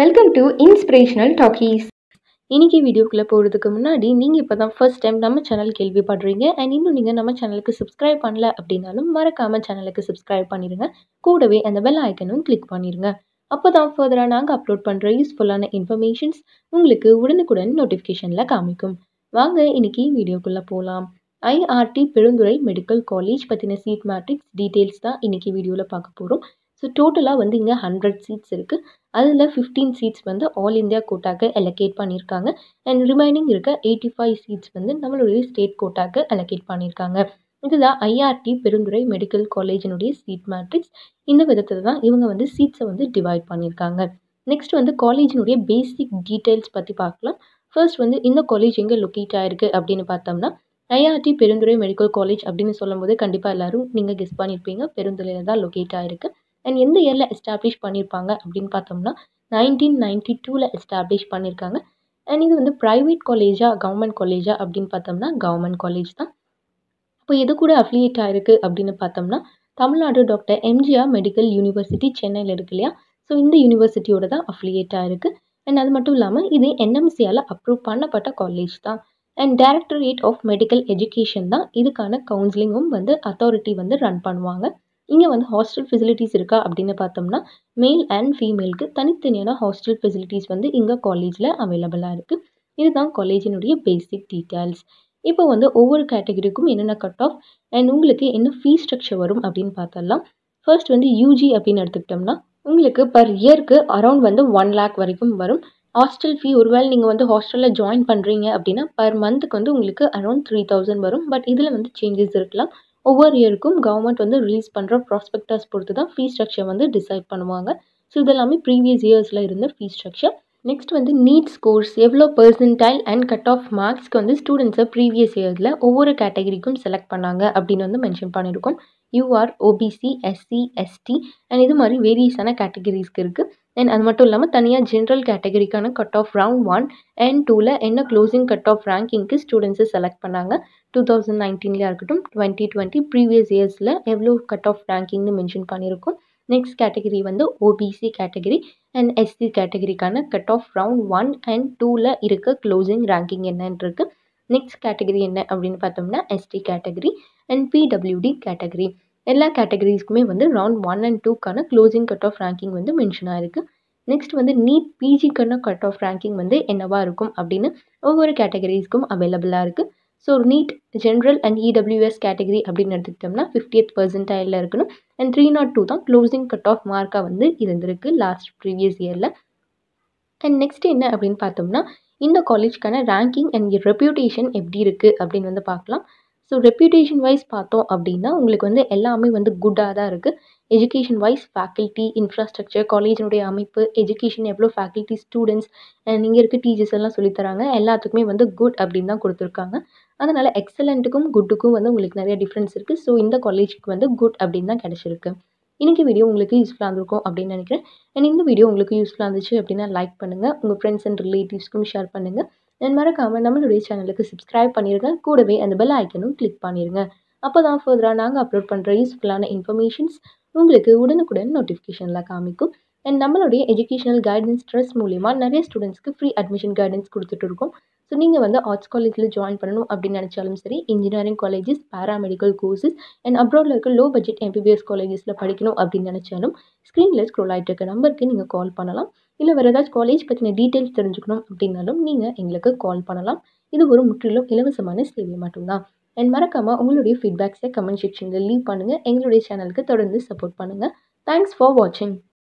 welcome to inspirational talkies இன்றைக்கி வீடியோக்குள்ளே போகிறதுக்கு முன்னாடி நீங்கள் இப்போ தான் ஃபஸ்ட் டைம் நம்ம சேனல் கேள்விப்படுறீங்க அண்ட் இன்னும் நீங்கள் நம்ம சேனலுக்கு சப்ஸ்கிரைப் பண்ணல அப்படின்னாலும் மறக்காமல் சேனலுக்கு சப்ஸ்கிரைப் பண்ணிடுங்க கூடவே அந்த பெல் ஐக்கனும் கிளிக் பண்ணிடுங்க அப்போ தான் ஃபர்தராக நாங்கள் அப்லோட் பண்ணுற யூஸ்ஃபுல்லான இன்ஃபர்மேஷன்ஸ் உங்களுக்கு உடனுக்குடன் நோட்டிஃபிகேஷனில் காமிக்கும் வாங்க இன்றைக்கி வீடியோக்குள்ளே போகலாம் ஐஆர்டி பெருந்துறை மெடிக்கல் காலேஜ் பற்றின சீட் மேட்ரிக்ஸ் டீட்டெயில்ஸ் தான் இன்றைக்கி வீடியோவில் பார்க்க போகிறோம் ஸோ டோட்டலாக வந்து இங்கே ஹண்ட்ரட் சீட்ஸ் இருக்குது அதில் ஃபிஃப்டீன் சீட்ஸ் வந்து ஆல் இந்தியா கோட்டாக்கு அலோகேட் பண்ணியிருக்காங்க அண்ட் ரிமைனிங் இருக்க எயிட்டி ஃபைவ் சீட்ஸ் வந்து நம்மளுடைய ஸ்டேட் கோட்டாக்கு அலோகேட் பண்ணியிருக்காங்க இதுதான் ஐஆர்டி பெருந்துறை மெடிக்கல் காலேஜினுடைய சீட் மேட்ரிக்ஸ் இந்த விதத்தில் தான் இவங்க வந்து சீட்ஸை வந்து டிவைட் பண்ணியிருக்காங்க நெக்ஸ்ட் வந்து காலேஜினுடைய பேசிக் டீட்டெயில்ஸ் பற்றி பார்க்கலாம் ஃபர்ஸ்ட் வந்து இந்த காலேஜ் எங்கே லொக்கேட் ஆகிருக்கு அப்படின்னு பார்த்தோம்னா ஐஆர்டி பெருந்துறை மெடிக்கல் காலேஜ் அப்படின்னு சொல்லும்போது கண்டிப்பாக எல்லோரும் நீங்கள் கெஸ் பண்ணியிருப்பீங்க பெருந்துறையில் தான் லொக்கேட் ஆகிருக்கு அண்ட் எந்த இயரில் எஸ்டாப்ளிஷ் பண்ணியிருப்பாங்க அப்படின்னு பார்த்தோம்னா நைன்டீன் நைன்ட்டி டூவில் எஸ்டாப்ளிஷ் பண்ணியிருக்காங்க அண்ட் இது வந்து ப்ரைவேட் காலேஜா கவர்மெண்ட் காலேஜா அப்படின்னு பார்த்தோம்னா கவர்மெண்ட் காலேஜ் தான் இப்போ எது கூட அஃபிலியேட் ஆகிருக்கு அப்படின்னு பார்த்தோம்னா Tamil Nadu doctor MGR medical university சென்னையில் இருக்கு இல்லையா ஸோ இந்த யூனிவர்சிட்டியோட தான் அஃபிலியேட் ஆகிருக்கு அண்ட் அது மட்டும் இல்லாமல் இது என்எம்சியால் அப்ரூவ் பண்ணப்பட்ட காலேஜ் தான் and directorate of medical education தான் இதுக்கான கவுன்சிலிங்கும் வந்து அத்தாரிட்டி வந்து ரன் பண்ணுவாங்க இங்கே வந்து ஹாஸ்டல் ஃபெசிலிட்டிஸ் இருக்கா அப்படின்னு பார்த்தோம்னா மேல் அண்ட் ஃபீமேலுக்கு தனித்தனியான ஹாஸ்டல் ஃபெசிலிட்டிஸ் வந்து இங்கே காலேஜில் அவைலபிளாக இருக்குது இதுதான் காலேஜினுடைய பேசிக் டீட்டெயில்ஸ் இப்போ வந்து ஒவ்வொரு கேட்டகரிக்கும் என்னென்ன கட் ஆஃப் அண்ட் உங்களுக்கு என்ன ஃபீஸ் ஸ்ட்ரக்சர் வரும் அப்படின்னு பார்த்தலாம் ஃபர்ஸ்ட் வந்து யூஜி அப்படின்னு எடுத்துக்கிட்டோம்னா உங்களுக்கு பர் இயருக்கு அரௌண்ட் வந்து ஒன் லேக் வரைக்கும் வரும் ஹாஸ்டல் ஃபீ ஒருவேளை நீங்கள் வந்து ஹாஸ்டலில் ஜாயின் பண்ணுறீங்க அப்படின்னா பர் மந்த்துக்கு வந்து உங்களுக்கு அரௌண்ட் த்ரீ தௌசண்ட் வரும் பட் இதில் வந்து சேஞ்சஸ் இருக்கலாம் ஒவ்வொரு இயருக்கும் கவர்மெண்ட் வந்து ரிலீஸ் பண்ணுற ப்ராஸ்பெக்டர்ஸ் பொறுத்து தான் ஃபீஸ் ஸ்ட்ரக்சர் வந்து டிசைட் பண்ணுவாங்க ஸோ இதெல்லாமே ப்ரீவியஸ் இயர்ஸில் இருந்த ஃபீஸ் ஸ்ட்ரக்சர் நெக்ஸ்ட் வந்து நீட் ஸ்கோர்ஸ் எவ்வளோ பர்சன்டைல் அண்ட் கட் ஆஃப் மார்க்ஸ்க்கு வந்து ஸ்டூடெண்ட்ஸை ப்ரீவியஸ் இயர்ஸில் ஒவ்வொரு கேட்டகரிக்கும் செலக்ட் பண்ணாங்க அப்படின்னு வந்து மென்ஷன் பண்ணியிருக்கோம் UR OBC SC ST and இது மாதிரி வேரியஸான கேட்டகரிஸ்க்கு இருக்குது அண்ட் அது மட்டும் இல்லாமல் தனியாக ஜென்ரல் கேட்டகரிக்கான cut off round one and டூவில் என்ன க்ளோசிங் கட் ஆஃப் ரேங்கிங்க்கு ஸ்டூடெண்ட்ஸை செலக்ட் பண்ணாங்க டூ தௌசண்ட் நைன்டீன்லேயா இருக்கட்டும் டுவெண்ட்டி டுவெண்ட்டி ப்ரீவியஸ் இயர்ஸில் எவ்வளோ கட் ஆஃப் ரேங்கிங்னு மென்ஷன் பண்ணியிருக்கோம் நெக்ஸ்ட் கேட்டகரி வந்து ஓபிசி கேட்டகரி அண்ட் எஸ்சி கேட்டகரிக்கான cut off round one and டூவில் இருக்க க்ளோசிங் ரேங்கிங் என்னன்றிருக்கு நெக்ஸ்ட் கேட்டகரி என்ன அப்படின்னு பார்த்தோம்னா ST category and PWD category எல்லா கேட்டகரிஸ்க்குமே வந்து ரவுண்ட் ஒன் அண்ட் டூக்கான க்ளோசிங் கட் ஆஃப் ரேங்கிங் வந்து மென்ஷன் ஆயிருக்கு நெக்ஸ்ட் வந்து நீட் பிஜிக்கான கட் ஆஃப் ரேங்கிங் வந்து என்னவாக இருக்கும் அப்படின்னு ஒவ்வொரு கேட்டகரிஸ்க்கும் அவைலபிளாக இருக்குது so NEET general and EWS category அப்படின்னு எடுத்துக்கிட்டோம்னா ஃபிஃப்டி எத் பர்சன்டைலில் இருக்கணும் அண்ட் த்ரீ நாட் டூ தான் க்ளோசிங் கட் ஆஃப் மார்க்காக வந்து இருந்திருக்கு லாஸ்ட் ப்ரீவியஸ் இயரில் அண்ட் நெக்ஸ்ட் என்ன அப்படின்னு பார்த்தோம்னா இந்த காலேஜ்க்கான ரேங்கிங் அண்ட் ரெப்யூட்டேஷன் எப்படி இருக்குது அப்படின்னு வந்து பார்க்கலாம் ஸோ ரெப்யூட்டேஷன் வைஸ் பார்த்தோம் அப்படின்னா உங்களுக்கு வந்து எல்லாமே வந்து குட்டாக தான் இருக்குது எஜுகேஷன் வைஸ் ஃபேக்கல்ட்டி இன்ஃப்ராஸ்ட்ரக்சர் காலேஜினுடைய அமைப்பு எஜுகேஷன் எவ்வளோ ஃபேக்கல்ட்டி ஸ்டூடெண்ட்ஸ் அண்ட் இங்கே இருக்க டீச்சர்ஸ் எல்லாம் சொல்லித்தராங்க எல்லாத்துக்குமே வந்து குட் அப்படின்னு தான் கொடுத்துருக்காங்க அதனால் எக்ஸலண்ட்டுக்கும் குட்டுக்கும் வந்து உங்களுக்கு நிறைய டிஃப்ரென்ஸ் இருக்குது ஸோ இந்த காலேஜுக்கு வந்து குட் அப்படின்னு தான் கிடச்சிருக்கு இன்றைக்கி வீடியோ உங்களுக்கு யூஸ்ஃபுல்லாக இருந்திருக்கும் அப்படின்னு நினைக்கிறேன் அண்ட் இந்த வீடியோ உங்களுக்கு யூஸ்ஃபுல்லாக இருந்துச்சு அப்படின்னா லைக் பண்ணுங்கள் உங்கள் ஃப்ரெண்ட்ஸ் அண்ட் ரிலேட்டிவ்ஸ்க்கும் ஷேர் பண்ணுங்கள் நான் மறக்காமல் நம்மளுடைய சேனலுக்கு சப்ஸ்கிரைப் பண்ணிடுங்க கூடவே அந்த பெல் ஐக்கனும் கிளிக் பண்ணிடுங்க அப்போ தான் ஃபர்தராக நாங்கள் அப்லோட் பண்ணுற யூஸ்ஃபுல்லான இன்ஃபர்மேஷன்ஸ் உங்களுக்கு உடனுக்குடன் நோட்டிஃபிகேஷனில் காமிக்கும் அண்ட் நம்மளுடைய எஜுகேஷனல் கைடன்ஸ் ட்ரஸ்ட் மூலிமா நிறைய ஸ்டூடெண்ட்ஸ்க்கு ஃப்ரீ அட்மிஷன் கைடன்ஸ் கொடுத்துட்ருக்கோம் ஸோ நீங்கள் வந்து ஆர்ட்ஸ் காலேஜில் ஜாயின் பண்ணணும் அப்படின்னு நினச்சாலும் சரி engineering colleges paramedical courses and அப்ராடில் இருக்க லோ பட்ஜெட் எம்பிபிஎஸ் காலேஜஸில் படிக்கணும் அப்படின்னு நினச்சாலும் ஸ்க்ரீனில் ஸ்க்ரோல் ஆகிட்டு இருக்க நம்பருக்கு நீங்கள் கால் பண்ணலாம் இல்லை வேறு ஏதாச்சும் காலேஜ் பற்றின டீட்டெயில்ஸ் தெரிஞ்சுக்கணும் அப்படின்னாலும் நீங்கள் எங்களுக்கு கால் பண்ணலாம் இது ஒரு முற்றிலும் இலவசமான சேவை மட்டும்தான் அண்ட் மறக்காமல் உங்களுடைய ஃபீட்பேக்ஸை கமெண்ட் செக்ஷனில் லீவ் பண்ணுங்கள் எங்களுடைய சேனலுக்கு தொடர்ந்து சப்போர்ட் பண்ணுங்கள் தேங்க்ஸ் ஃபார் வாட்சிங்